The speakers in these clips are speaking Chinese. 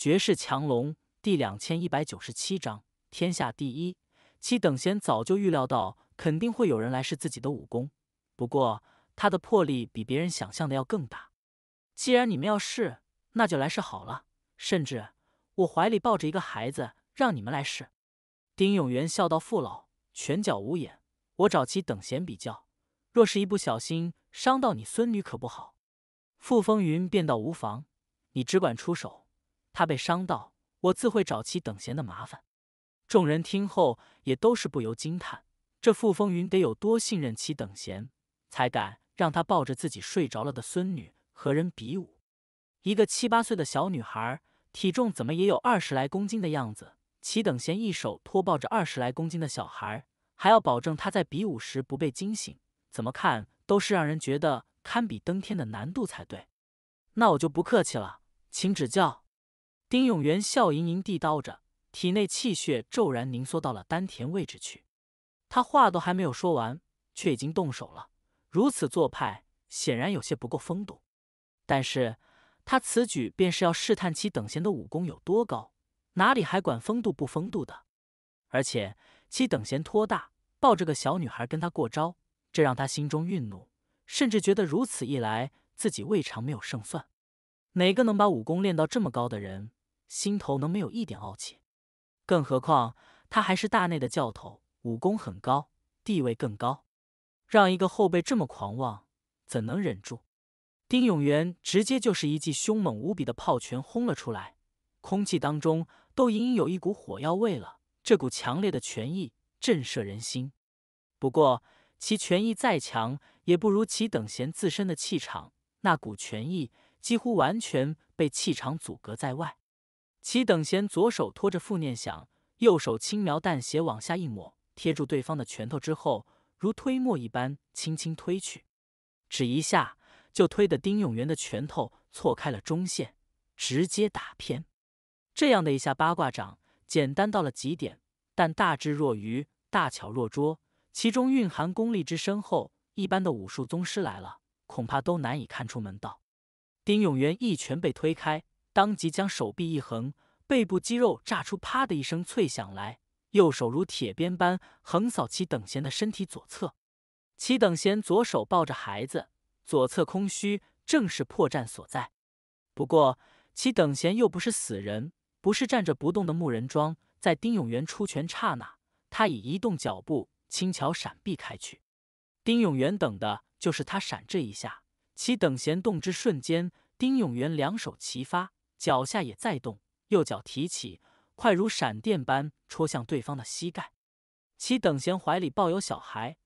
绝世强龙第两千一百九十七章：天下第一。其等闲早就预料到肯定会有人来试自己的武功，不过他的魄力比别人想象的要更大。既然你们要试，那就来试好了。甚至我怀里抱着一个孩子，让你们来试。”丁永元笑道：“父老，拳脚无眼，我找其等闲比较。若是一不小心伤到你孙女，可不好。”傅风云便道：“无妨，你只管出手。”他被伤到，我自会找其等闲的麻烦。众人听后也都是不由惊叹：这傅风云得有多信任其等闲，才敢让他抱着自己睡着了的孙女和人比武？一个七八岁的小女孩，体重怎么也有二十来公斤的样子，齐等闲一手托抱着二十来公斤的小孩，还要保证他在比武时不被惊醒，怎么看都是让人觉得堪比登天的难度才对。那我就不客气了，请指教。丁永元笑盈盈地道着，体内气血骤然凝缩到了丹田位置去。他话都还没有说完，却已经动手了。如此做派，显然有些不够风度。但是他此举便是要试探其等闲的武功有多高，哪里还管风度不风度的？而且其等闲托大，抱着个小女孩跟他过招，这让他心中愠怒，甚至觉得如此一来，自己未尝没有胜算。哪个能把武功练到这么高的人？心头能没有一点傲气？更何况他还是大内的教头，武功很高，地位更高，让一个后辈这么狂妄，怎能忍住？丁永元直接就是一记凶猛无比的炮拳轰了出来，空气当中都隐隐有一股火药味了。这股强烈的拳意震慑人心，不过其拳意再强，也不如其等闲自身的气场，那股拳意几乎完全被气场阻隔在外。齐等闲左手托着负念想，右手轻描淡写往下一抹，贴住对方的拳头之后，如推磨一般轻轻推去，只一下就推得丁永元的拳头错开了中线，直接打偏。这样的一下八卦掌，简单到了极点，但大智若愚，大巧若拙，其中蕴含功力之深厚，一般的武术宗师来了，恐怕都难以看出门道。丁永元一拳被推开。当即将手臂一横，背部肌肉炸出“啪”的一声脆响来，右手如铁鞭般横扫其等闲的身体左侧。其等闲左手抱着孩子，左侧空虚，正是破绽所在。不过其等闲又不是死人，不是站着不动的木人桩，在丁永元出拳刹那，他已移动脚步，轻巧闪避开去。丁永元等的就是他闪这一下，其等闲动之瞬间，丁永元两手齐发。脚下也在动，右脚提起，快如闪电般戳向对方的膝盖。其等闲怀里抱有小孩，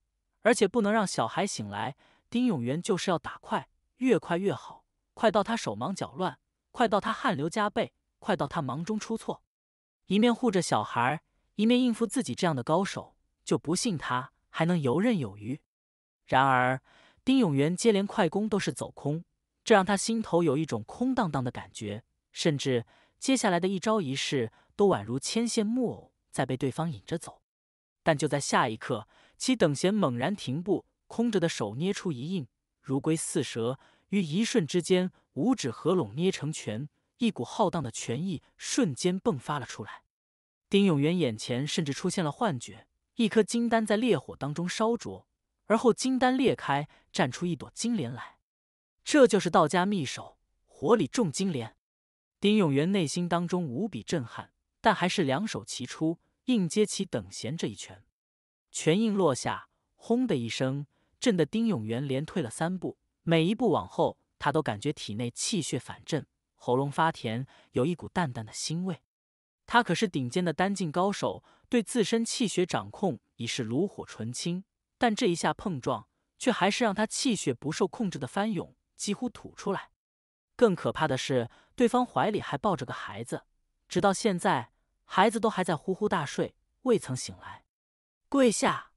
而且不能让小孩醒来。丁永元就是要打快，越快越好，快到他手忙脚乱，快到他汗流浃背，快到他忙中出错。一面护着小孩，一面应付自己这样的高手，就不信他还能游刃有余。然而，丁永元接连快攻都是走空，这让他心头有一种空荡荡的感觉。甚至接下来的一招一式都宛如牵线木偶在被对方引着走，但就在下一刻，其等闲猛然停步，空着的手捏出一印，如龟似蛇，于一瞬之间，五指合拢捏成拳，一股浩荡的拳意瞬间迸发了出来。丁永元眼前甚至出现了幻觉，一颗金丹在烈火当中烧灼，而后金丹裂开，绽出一朵金莲来。这就是道家秘手，火里种金莲。丁永元内心当中无比震撼，但还是两手齐出，硬接起等闲这一拳。拳印落下，轰的一声，震得丁永元连退了三步。每一步往后，他都感觉体内气血反震，喉咙发甜，有一股淡淡的腥味。他可是顶尖的丹境高手，对自身气血掌控已是炉火纯青，但这一下碰撞，却还是让他气血不受控制的翻涌，几乎吐出来。更可怕的是，对方怀里还抱着个孩子，直到现在，孩子都还在呼呼大睡，未曾醒来。跪下！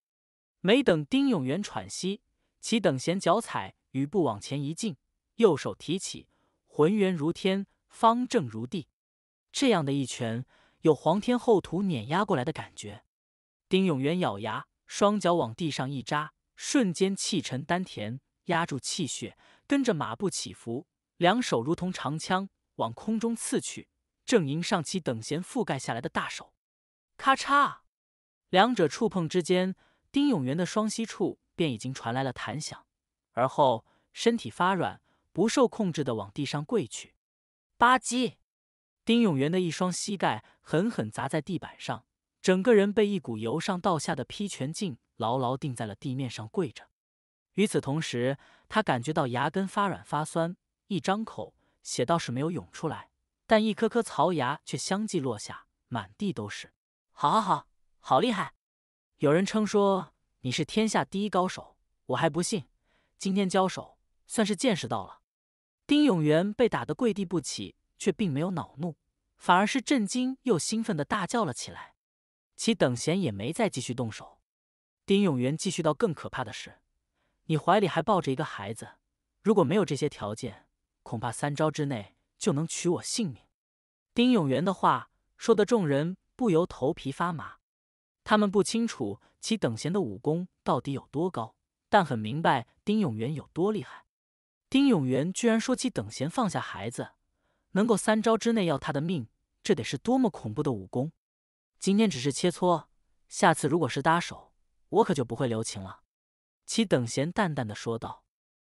没等丁永元喘息，其等闲脚踩雨步往前一进，右手提起，浑圆如天，方正如地。这样的一拳，有皇天厚土碾压过来的感觉。丁永元咬牙，双脚往地上一扎，瞬间气沉丹田，压住气血，跟着马步起伏。两手如同长枪往空中刺去，正迎上其等闲覆盖下来的大手。咔嚓，两者触碰之间，丁永元的双膝处便已经传来了弹响，而后身体发软，不受控制的往地上跪去。吧唧，丁永元的一双膝盖狠狠砸在地板上，整个人被一股由上到下的劈拳劲牢牢定在了地面上跪着。与此同时，他感觉到牙根发软发酸。一张口，血倒是没有涌出来，但一颗颗槽牙却相继落下，满地都是。好，好，好，好厉害！有人称说你是天下第一高手，我还不信。今天交手，算是见识到了。丁永元被打得跪地不起，却并没有恼怒，反而是震惊又兴奋地大叫了起来。其等闲也没再继续动手。丁永元继续道：“更可怕的是，你怀里还抱着一个孩子。如果没有这些条件，”恐怕三招之内就能取我性命。丁永元的话说的众人不由头皮发麻，他们不清楚其等闲的武功到底有多高，但很明白丁永元有多厉害。丁永元居然说其等闲放下孩子，能够三招之内要他的命，这得是多么恐怖的武功！今天只是切磋，下次如果是搭手，我可就不会留情了。其等闲淡淡的说道，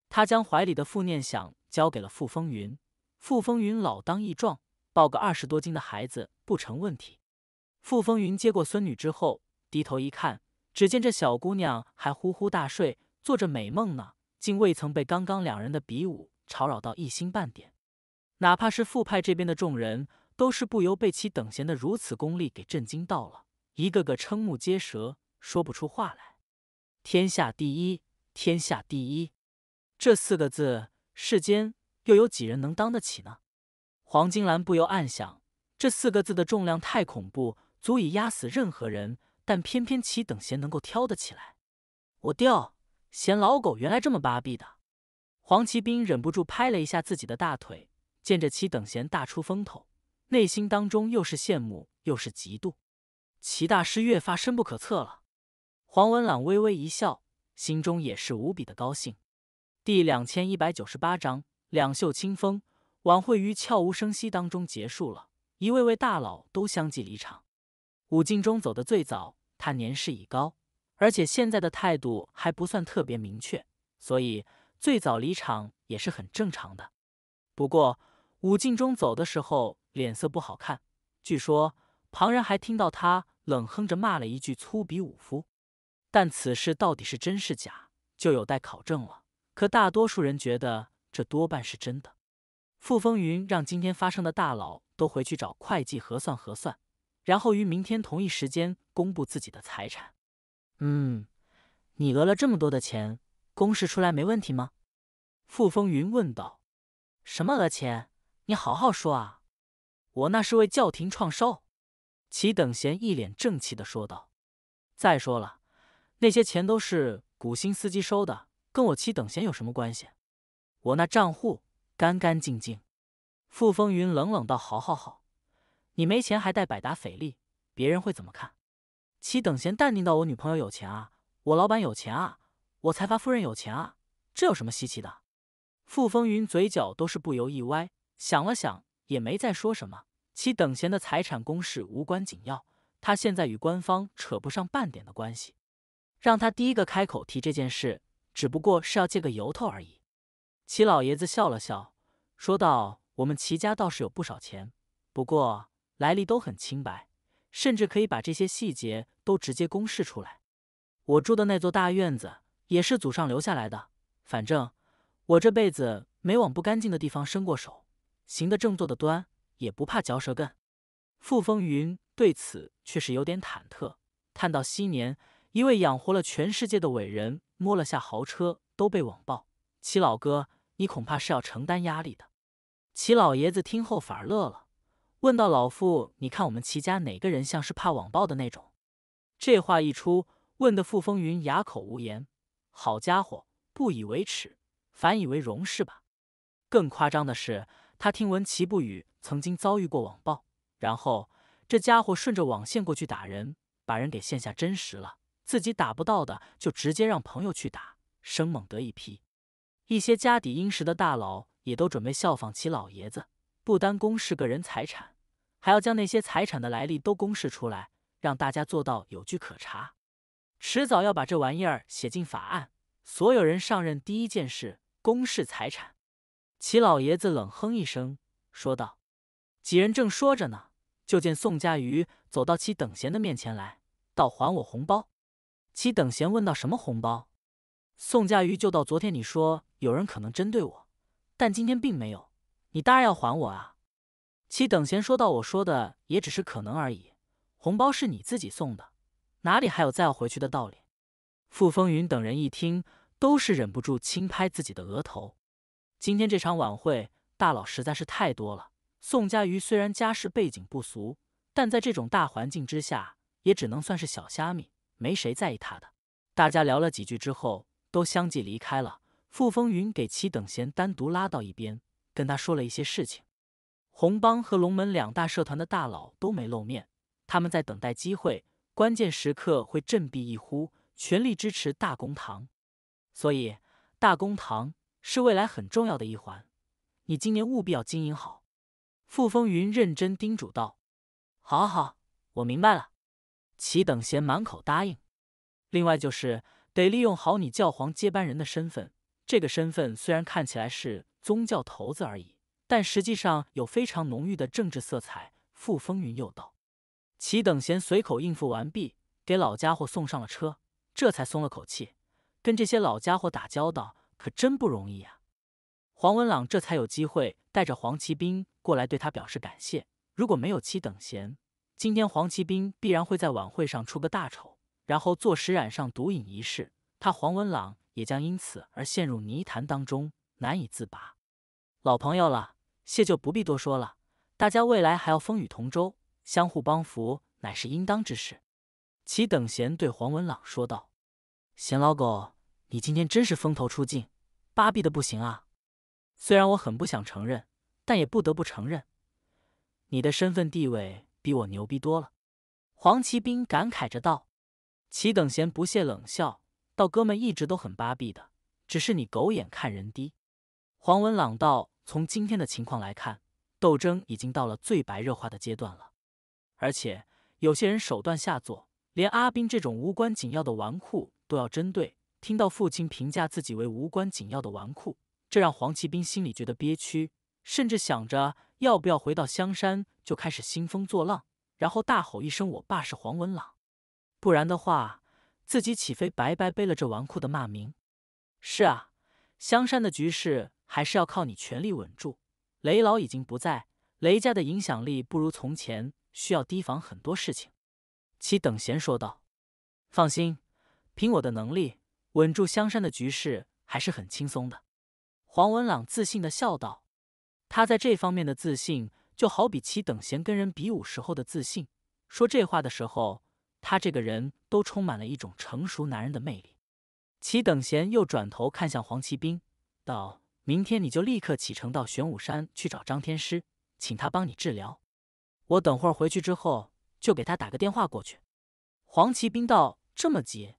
他将怀里的负念想。交给了傅风云，傅风云老当益壮，抱个二十多斤的孩子不成问题。傅风云接过孙女之后，低头一看，只见这小姑娘还呼呼大睡，做着美梦呢，竟未曾被刚刚两人的比武吵扰到一星半点。哪怕是傅派这边的众人，都是不由被其等闲的如此功力给震惊到了，一个个瞠目结舌，说不出话来。“天下第一，天下第一”这四个字。世间又有几人能当得起呢？黄金兰不由暗想，这四个字的重量太恐怖，足以压死任何人。但偏偏齐等闲能够挑得起来。我掉，嫌老狗原来这么巴闭的。黄奇兵忍不住拍了一下自己的大腿，见着齐等闲大出风头，内心当中又是羡慕又是嫉妒。齐大师越发深不可测了。黄文朗微微一笑，心中也是无比的高兴。第两千一百九十八章两袖清风。晚会于悄无声息当中结束了，一位位大佬都相继离场。武进忠走的最早，他年事已高，而且现在的态度还不算特别明确，所以最早离场也是很正常的。不过，武进忠走的时候脸色不好看，据说旁人还听到他冷哼着骂了一句“粗鄙武夫”，但此事到底是真是假，就有待考证了。可大多数人觉得这多半是真的。傅风云让今天发生的大佬都回去找会计核算核算，然后于明天同一时间公布自己的财产。嗯，你讹了这么多的钱，公示出来没问题吗？傅风云问道。什么讹钱？你好好说啊！我那是为教廷创收。齐等闲一脸正气的说道。再说了，那些钱都是古新司机收的。跟我妻等闲有什么关系？我那账户干干净净。傅风云冷冷道：“好，好，好，你没钱还带百达翡丽，别人会怎么看？”妻等闲淡定道：“我女朋友有钱啊，我老板有钱啊，我财阀夫人有钱啊，这有什么稀奇的？”傅风云嘴角都是不由一歪，想了想，也没再说什么。妻等闲的财产公事无关紧要，他现在与官方扯不上半点的关系，让他第一个开口提这件事。只不过是要借个由头而已。齐老爷子笑了笑，说道：“我们齐家倒是有不少钱，不过来历都很清白，甚至可以把这些细节都直接公示出来。我住的那座大院子也是祖上留下来的，反正我这辈子没往不干净的地方伸过手，行得正，坐得端，也不怕嚼舌根。”傅风云对此却是有点忐忑，叹道：“昔年一位养活了全世界的伟人。”摸了下豪车，都被网暴，齐老哥，你恐怕是要承担压力的。齐老爷子听后反而乐了，问到老傅：“你看我们齐家哪个人像是怕网暴的那种？”这话一出，问得傅风云哑口无言。好家伙，不以为耻，反以为荣是吧？更夸张的是，他听闻齐不语曾经遭遇过网暴，然后这家伙顺着网线过去打人，把人给线下真实了。自己打不到的，就直接让朋友去打，生猛得一批。一些家底殷实的大佬也都准备效仿齐老爷子，不单公示个人财产，还要将那些财产的来历都公示出来，让大家做到有据可查。迟早要把这玩意儿写进法案。所有人上任第一件事，公示财产。齐老爷子冷哼一声，说道：“几人正说着呢，就见宋佳瑜走到齐等闲的面前来，道：‘还我红包。’”其等闲问到什么红包，宋佳瑜就到昨天你说有人可能针对我，但今天并没有，你当然要还我啊！其等闲说到我说的也只是可能而已，红包是你自己送的，哪里还有再要回去的道理？傅风云等人一听，都是忍不住轻拍自己的额头。今天这场晚会大佬实在是太多了，宋佳瑜虽然家世背景不俗，但在这种大环境之下，也只能算是小虾米。没谁在意他的。大家聊了几句之后，都相继离开了。傅风云给齐等闲单独拉到一边，跟他说了一些事情。洪帮和龙门两大社团的大佬都没露面，他们在等待机会，关键时刻会振臂一呼，全力支持大公堂。所以，大公堂是未来很重要的一环，你今年务必要经营好。傅风云认真叮嘱道：“好好好，我明白了。”齐等闲满口答应。另外就是得利用好你教皇接班人的身份，这个身份虽然看起来是宗教头子而已，但实际上有非常浓郁的政治色彩。傅风云又道。齐等闲随口应付完毕，给老家伙送上了车，这才松了口气。跟这些老家伙打交道可真不容易呀。黄文朗这才有机会带着黄骑兵过来，对他表示感谢。如果没有齐等闲，今天黄旗兵必然会在晚会上出个大丑，然后坐实染上毒瘾一事，他黄文朗也将因此而陷入泥潭当中，难以自拔。老朋友了，谢就不必多说了。大家未来还要风雨同舟，相互帮扶乃是应当之事。齐等闲对黄文朗说道：“贤老狗，你今天真是风头出尽，巴闭的不行啊！虽然我很不想承认，但也不得不承认，你的身份地位。”比我牛逼多了，黄奇兵感慨着道。齐等闲不屑冷笑，道：“哥们一直都很巴闭的，只是你狗眼看人低。”黄文朗道：“从今天的情况来看，斗争已经到了最白热化的阶段了，而且有些人手段下作，连阿斌这种无关紧要的纨绔都要针对。”听到父亲评价自己为无关紧要的纨绔，这让黄奇兵心里觉得憋屈，甚至想着。要不要回到香山就开始兴风作浪，然后大吼一声“我爸是黄文朗”？不然的话，自己岂非白白背了这纨绔的骂名？是啊，香山的局势还是要靠你全力稳住。雷老已经不在，雷家的影响力不如从前，需要提防很多事情。齐等闲说道：“放心，凭我的能力，稳住香山的局势还是很轻松的。”黄文朗自信的笑道。他在这方面的自信，就好比其等闲跟人比武时候的自信。说这话的时候，他这个人都充满了一种成熟男人的魅力。齐等闲又转头看向黄奇兵，道：“明天你就立刻启程到玄武山去找张天师，请他帮你治疗。我等会儿回去之后，就给他打个电话过去。”黄奇兵道：“这么急？”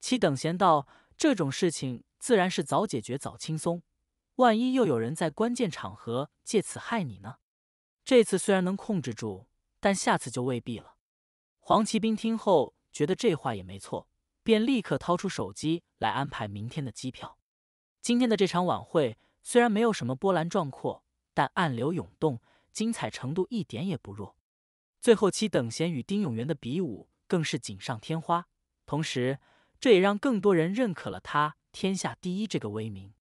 齐等闲道：“这种事情自然是早解决早轻松。”万一又有人在关键场合借此害你呢？这次虽然能控制住，但下次就未必了。黄骑兵听后觉得这话也没错，便立刻掏出手机来安排明天的机票。今天的这场晚会虽然没有什么波澜壮阔，但暗流涌动，精彩程度一点也不弱。最后，其等闲与丁永元的比武更是锦上添花，同时这也让更多人认可了他天下第一这个威名。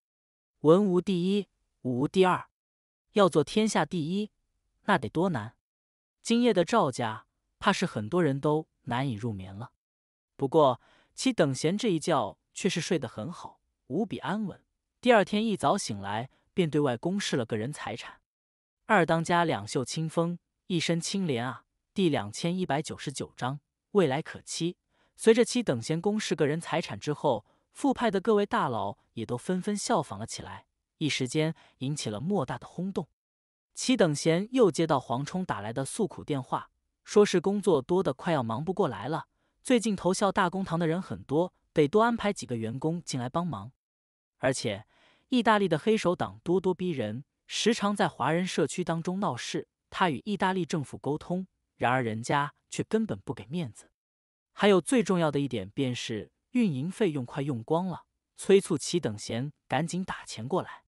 文无第一，武无第二，要做天下第一，那得多难！今夜的赵家，怕是很多人都难以入眠了。不过，其等闲这一觉却是睡得很好，无比安稳。第二天一早醒来，便对外公示了个人财产。二当家两袖清风，一身清廉啊！第两千一百九十九章未来可期。随着其等闲公示个人财产之后。副派的各位大佬也都纷纷效仿了起来，一时间引起了莫大的轰动。齐等贤又接到黄冲打来的诉苦电话，说是工作多得快要忙不过来了。最近投效大公堂的人很多，得多安排几个员工进来帮忙。而且意大利的黑手党咄咄逼人，时常在华人社区当中闹事。他与意大利政府沟通，然而人家却根本不给面子。还有最重要的一点便是。运营费用快用光了，催促齐等闲赶紧打钱过来。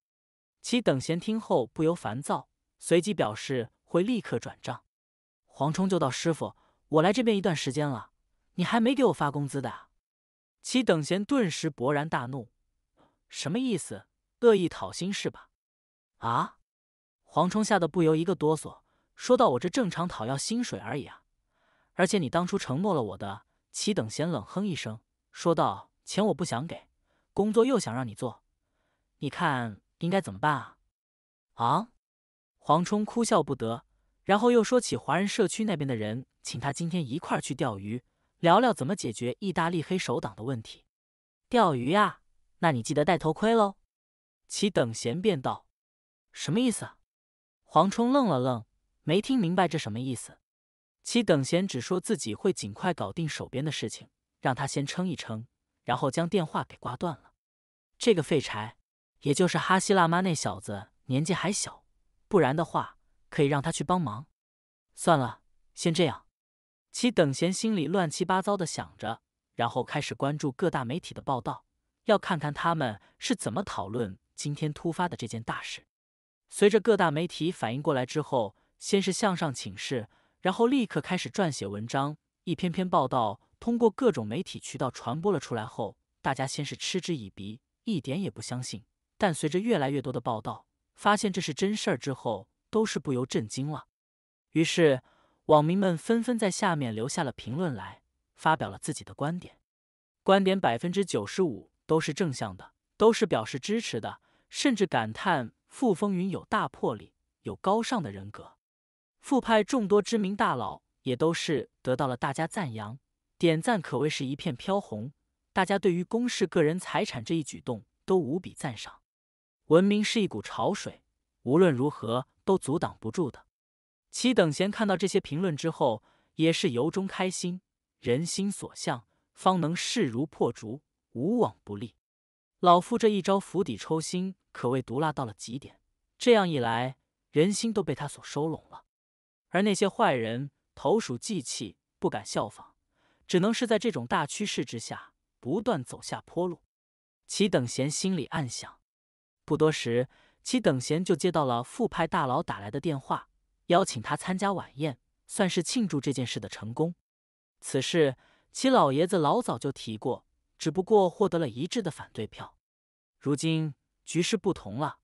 齐等闲听后不由烦躁，随即表示会立刻转账。黄冲就道：“师傅，我来这边一段时间了，你还没给我发工资的。”齐等闲顿时勃然大怒：“什么意思？恶意讨薪是吧？”啊！黄冲吓得不由一个哆嗦，说到：“我这正常讨要薪水而已啊！而且你当初承诺了我的。”齐等闲冷哼一声。说道：“钱我不想给，工作又想让你做，你看应该怎么办啊？”啊！黄冲哭笑不得，然后又说起华人社区那边的人，请他今天一块儿去钓鱼，聊聊怎么解决意大利黑手党的问题。钓鱼呀？那你记得戴头盔喽。其等闲便道：“什么意思？”黄冲愣了愣，没听明白这什么意思。其等闲只说自己会尽快搞定手边的事情。让他先撑一撑，然后将电话给挂断了。这个废柴，也就是哈希辣妈那小子，年纪还小，不然的话可以让他去帮忙。算了，先这样。其等闲心里乱七八糟的想着，然后开始关注各大媒体的报道，要看看他们是怎么讨论今天突发的这件大事。随着各大媒体反应过来之后，先是向上请示，然后立刻开始撰写文章，一篇篇报道。通过各种媒体渠道传播了出来后，大家先是嗤之以鼻，一点也不相信。但随着越来越多的报道，发现这是真事儿之后，都是不由震惊了。于是，网民们纷纷在下面留下了评论来，发表了自己的观点。观点百分之九十五都是正向的，都是表示支持的，甚至感叹傅风云有大魄力，有高尚的人格。傅派众多知名大佬也都是得到了大家赞扬。点赞可谓是一片飘红，大家对于公示个人财产这一举动都无比赞赏。文明是一股潮水，无论如何都阻挡不住的。齐等闲看到这些评论之后，也是由衷开心。人心所向，方能势如破竹，无往不利。老夫这一招釜底抽薪，可谓毒辣到了极点。这样一来，人心都被他所收拢了，而那些坏人投鼠忌器，不敢效仿。只能是在这种大趋势之下不断走下坡路，齐等闲心里暗想。不多时，齐等闲就接到了副派大佬打来的电话，邀请他参加晚宴，算是庆祝这件事的成功。此事齐老爷子老早就提过，只不过获得了一致的反对票。如今局势不同了，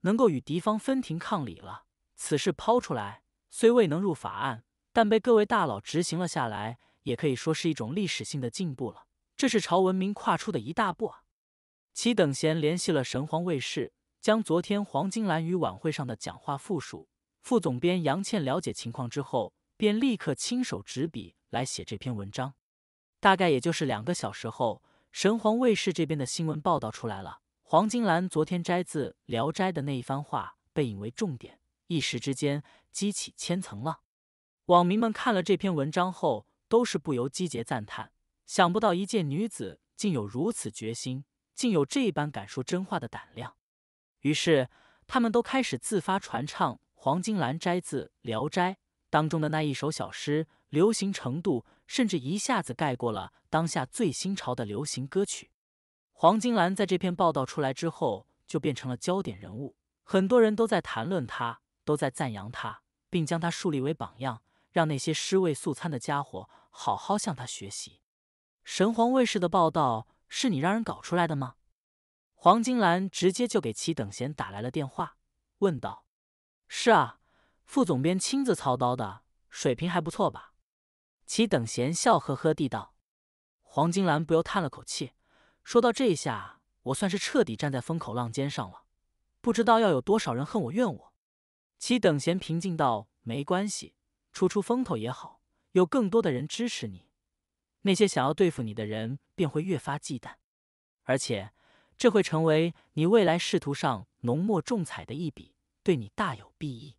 能够与敌方分庭抗礼了。此事抛出来虽未能入法案，但被各位大佬执行了下来。也可以说是一种历史性的进步了，这是朝文明跨出的一大步啊！齐等闲联系了神皇卫视，将昨天黄金兰与晚会上的讲话复述。副总编杨倩了解情况之后，便立刻亲手执笔来写这篇文章。大概也就是两个小时后，神皇卫视这边的新闻报道出来了。黄金兰昨天摘自《聊斋》的那一番话被引为重点，一时之间激起千层浪。网民们看了这篇文章后。都是不由击节赞叹，想不到一介女子竟有如此决心，竟有这般敢说真话的胆量。于是，他们都开始自发传唱《黄金兰摘自聊斋》当中的那一首小诗，流行程度甚至一下子盖过了当下最新潮的流行歌曲。黄金兰在这篇报道出来之后，就变成了焦点人物，很多人都在谈论她，都在赞扬她，并将她树立为榜样，让那些尸位素餐的家伙。好好向他学习。神皇卫士的报道是你让人搞出来的吗？黄金兰直接就给齐等贤打来了电话，问道：“是啊，副总编亲自操刀的，水平还不错吧？”齐等贤笑呵呵地道。黄金兰不由叹了口气，说到这一下我算是彻底站在风口浪尖上了，不知道要有多少人恨我怨我。”齐等贤平静道：“没关系，出出风头也好。”有更多的人支持你，那些想要对付你的人便会越发忌惮，而且这会成为你未来仕途上浓墨重彩的一笔，对你大有裨益。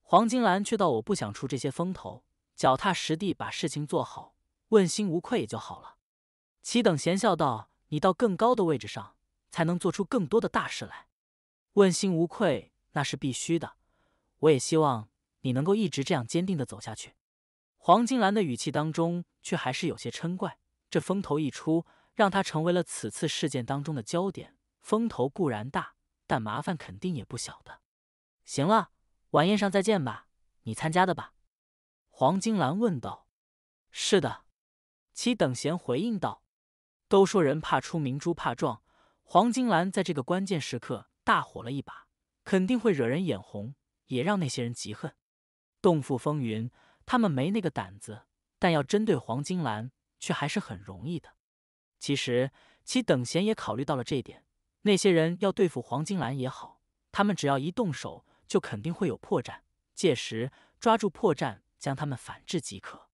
黄金兰却道：“我不想出这些风头，脚踏实地把事情做好，问心无愧也就好了。”齐等闲笑道：“你到更高的位置上，才能做出更多的大事来。问心无愧那是必须的，我也希望你能够一直这样坚定的走下去。”黄金兰的语气当中却还是有些嗔怪。这风头一出，让他成为了此次事件当中的焦点。风头固然大，但麻烦肯定也不小的。行了，晚宴上再见吧。你参加的吧？黄金兰问道。是的，齐等闲回应道。都说人怕出名猪怕壮，黄金兰在这个关键时刻大火了一把，肯定会惹人眼红，也让那些人嫉恨。洞府风云。他们没那个胆子，但要针对黄金兰却还是很容易的。其实，其等闲也考虑到了这一点。那些人要对付黄金兰也好，他们只要一动手，就肯定会有破绽。届时抓住破绽，将他们反制即可。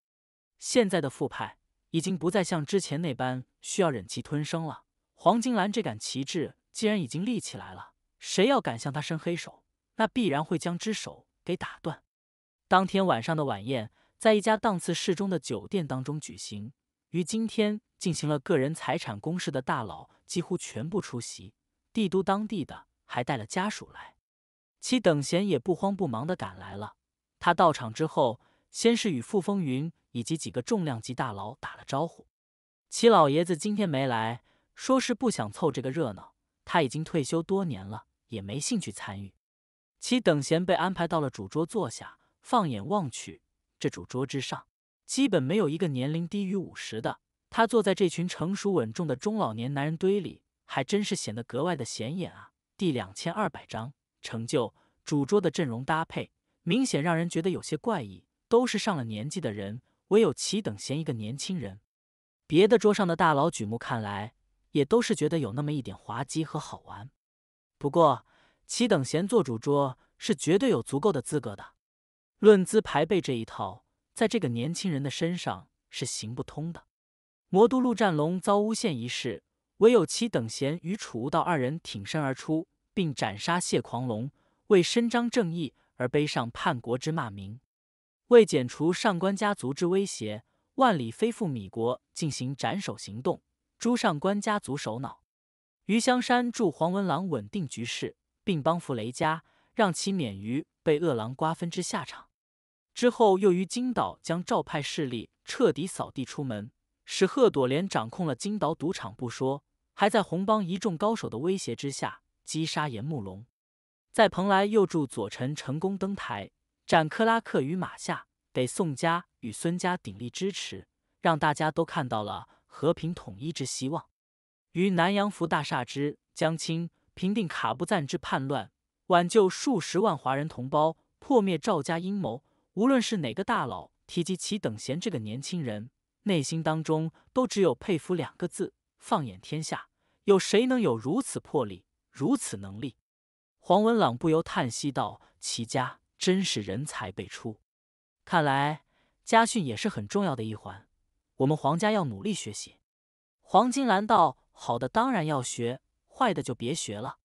现在的复派已经不再像之前那般需要忍气吞声了。黄金兰这杆旗帜既然已经立起来了，谁要敢向他伸黑手，那必然会将之手给打断。当天晚上的晚宴在一家档次适中的酒店当中举行。于今天进行了个人财产公示的大佬几乎全部出席，帝都当地的还带了家属来。齐等闲也不慌不忙的赶来了。他到场之后，先是与傅风云以及几个重量级大佬打了招呼。齐老爷子今天没来，说是不想凑这个热闹。他已经退休多年了，也没兴趣参与。齐等闲被安排到了主桌坐下。放眼望去，这主桌之上基本没有一个年龄低于五十的。他坐在这群成熟稳重的中老年男人堆里，还真是显得格外的显眼啊！第两千二百章成就主桌的阵容搭配，明显让人觉得有些怪异，都是上了年纪的人，唯有齐等闲一个年轻人。别的桌上的大佬举目看来，也都是觉得有那么一点滑稽和好玩。不过，齐等闲做主桌是绝对有足够的资格的。论资排辈这一套，在这个年轻人的身上是行不通的。魔都陆战龙遭诬陷一事，唯有其等闲与楚无道二人挺身而出，并斩杀谢狂龙，为伸张正义而背上叛国之骂名。为剪除上官家族之威胁，万里飞赴米国进行斩首行动，诛上官家族首脑。余香山助黄文郎稳定局势，并帮扶雷家，让其免于被恶狼瓜分之下场。之后，又于金岛将赵派势力彻底扫地出门，使贺朵莲掌控了金岛赌场不说，还在红帮一众高手的威胁之下击杀严慕龙。在蓬莱又助左臣成功登台，斩克拉克于马下，得宋家与孙家鼎力支持，让大家都看到了和平统一之希望。于南阳福大厦之江青平定卡布赞之叛乱，挽救数十万华人同胞，破灭赵家阴谋。无论是哪个大佬提及齐等闲这个年轻人，内心当中都只有佩服两个字。放眼天下，有谁能有如此魄力，如此能力？黄文朗不由叹息道：“齐家真是人才辈出，看来家训也是很重要的一环。我们黄家要努力学习。”黄金兰道：“好的，当然要学；坏的就别学了，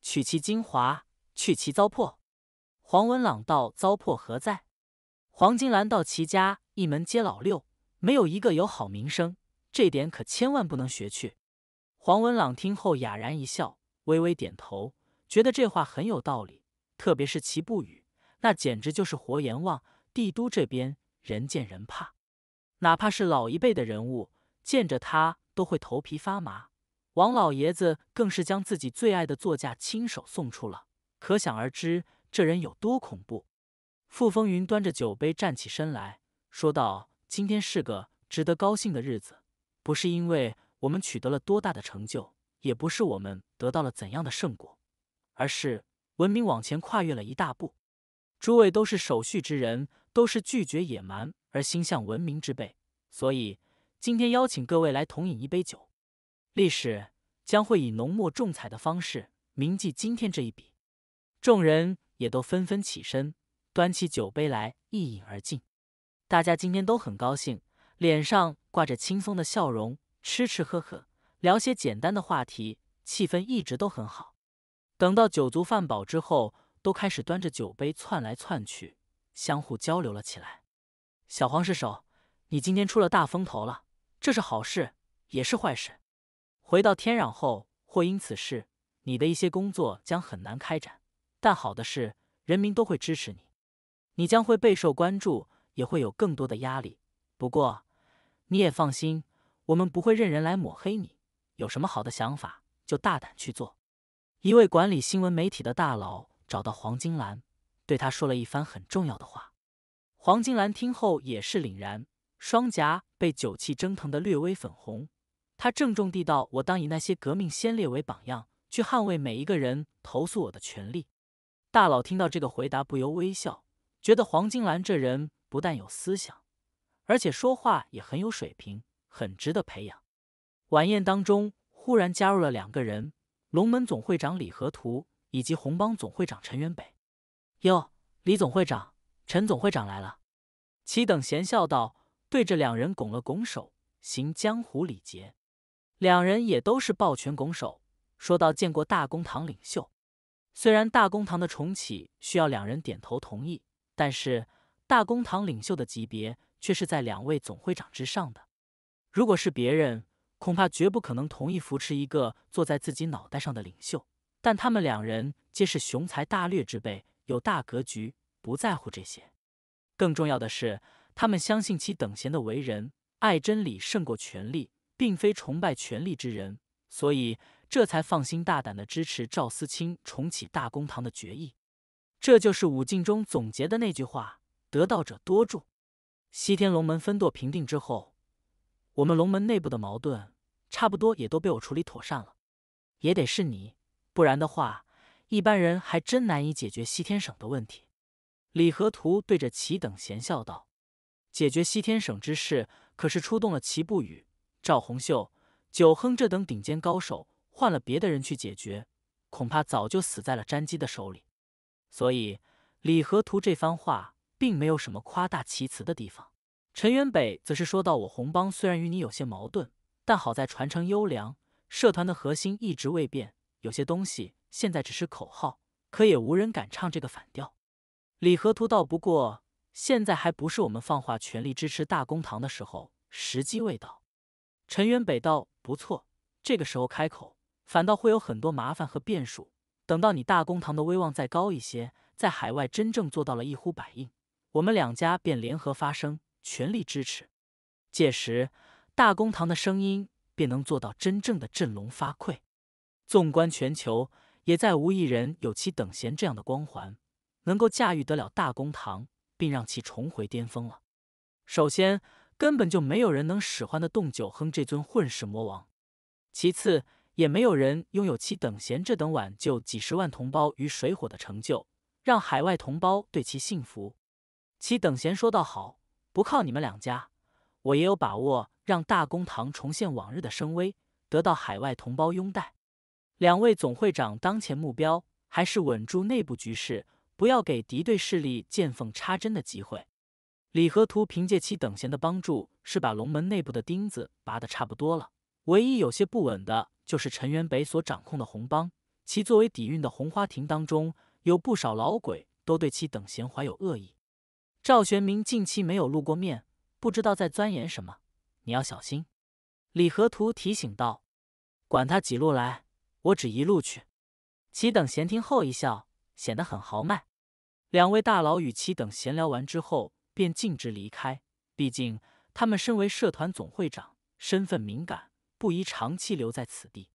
取其精华，去其糟粕。”黄文朗道：“糟粕何在？”黄金兰到齐家，一门皆老六，没有一个有好名声，这点可千万不能学去。黄文朗听后哑然一笑，微微点头，觉得这话很有道理。特别是齐不语，那简直就是活阎王，帝都这边人见人怕，哪怕是老一辈的人物见着他都会头皮发麻。王老爷子更是将自己最爱的座驾亲手送出了，可想而知这人有多恐怖。傅风云端着酒杯站起身来说道：“今天是个值得高兴的日子，不是因为我们取得了多大的成就，也不是我们得到了怎样的胜果，而是文明往前跨越了一大步。诸位都是守序之人，都是拒绝野蛮而心向文明之辈，所以今天邀请各位来同饮一杯酒。历史将会以浓墨重彩的方式铭记今天这一笔。”众人也都纷纷起身。端起酒杯来一饮而尽，大家今天都很高兴，脸上挂着轻松的笑容，吃吃喝喝，聊些简单的话题，气氛一直都很好。等到酒足饭饱之后，都开始端着酒杯窜来窜去，相互交流了起来。小黄是手，你今天出了大风头了，这是好事，也是坏事。回到天壤后，或因此事，你的一些工作将很难开展；但好的是，人民都会支持你。你将会备受关注，也会有更多的压力。不过，你也放心，我们不会任人来抹黑你。有什么好的想法，就大胆去做。一位管理新闻媒体的大佬找到黄金兰，对他说了一番很重要的话。黄金兰听后也是凛然，双颊被酒气蒸腾的略微粉红。他郑重地道：“我当以那些革命先烈为榜样，去捍卫每一个人投诉我的权利。”大佬听到这个回答，不由微笑。觉得黄金兰这人不但有思想，而且说话也很有水平，很值得培养。晚宴当中忽然加入了两个人：龙门总会长李和图以及洪帮总会长陈元北。哟，李总会长、陈总会长来了！齐等贤笑道，对着两人拱了拱手，行江湖礼节。两人也都是抱拳拱手，说道：“见过大公堂领袖。”虽然大公堂的重启需要两人点头同意。但是，大公堂领袖的级别却是在两位总会长之上的。如果是别人，恐怕绝不可能同意扶持一个坐在自己脑袋上的领袖。但他们两人皆是雄才大略之辈，有大格局，不在乎这些。更重要的是，他们相信其等闲的为人，爱真理胜过权力，并非崇拜权力之人，所以这才放心大胆的支持赵思清重启大公堂的决议。这就是武靖中总结的那句话：“得道者多助。”西天龙门分舵平定之后，我们龙门内部的矛盾差不多也都被我处理妥善了。也得是你，不然的话，一般人还真难以解决西天省的问题。李和图对着齐等贤笑道：“解决西天省之事，可是出动了齐不语、赵红秀、九亨这等顶尖高手。换了别的人去解决，恐怕早就死在了詹基的手里。”所以，李河图这番话并没有什么夸大其词的地方。陈元北则是说到：“我洪帮虽然与你有些矛盾，但好在传承优良，社团的核心一直未变。有些东西现在只是口号，可也无人敢唱这个反调。”李河图道：“不过，现在还不是我们放话全力支持大公堂的时候，时机未到。”陈元北道：“不错，这个时候开口，反倒会有很多麻烦和变数。”等到你大公堂的威望再高一些，在海外真正做到了一呼百应，我们两家便联合发声，全力支持。届时，大公堂的声音便能做到真正的振聋发聩。纵观全球，也再无一人有其等闲这样的光环，能够驾驭得了大公堂，并让其重回巅峰了。首先，根本就没有人能使唤得动九亨这尊混世魔王。其次，也没有人拥有其等闲这等挽救几十万同胞于水火的成就，让海外同胞对其信服。其等闲说道：“好，不靠你们两家，我也有把握让大公堂重现往日的声威，得到海外同胞拥戴。”两位总会长当前目标还是稳住内部局势，不要给敌对势力见缝插针的机会。李和图凭借其等闲的帮助，是把龙门内部的钉子拔得差不多了，唯一有些不稳的。就是陈元北所掌控的红帮，其作为底蕴的红花亭当中，有不少老鬼都对其等闲怀有恶意。赵玄明近期没有露过面，不知道在钻研什么，你要小心。李和图提醒道：“管他几路来，我只一路去。”其等闲听后一笑，显得很豪迈。两位大佬与其等闲聊完之后，便径直离开。毕竟他们身为社团总会长，身份敏感。不宜长期留在此地。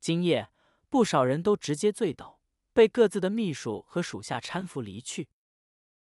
今夜不少人都直接醉倒，被各自的秘书和属下搀扶离去。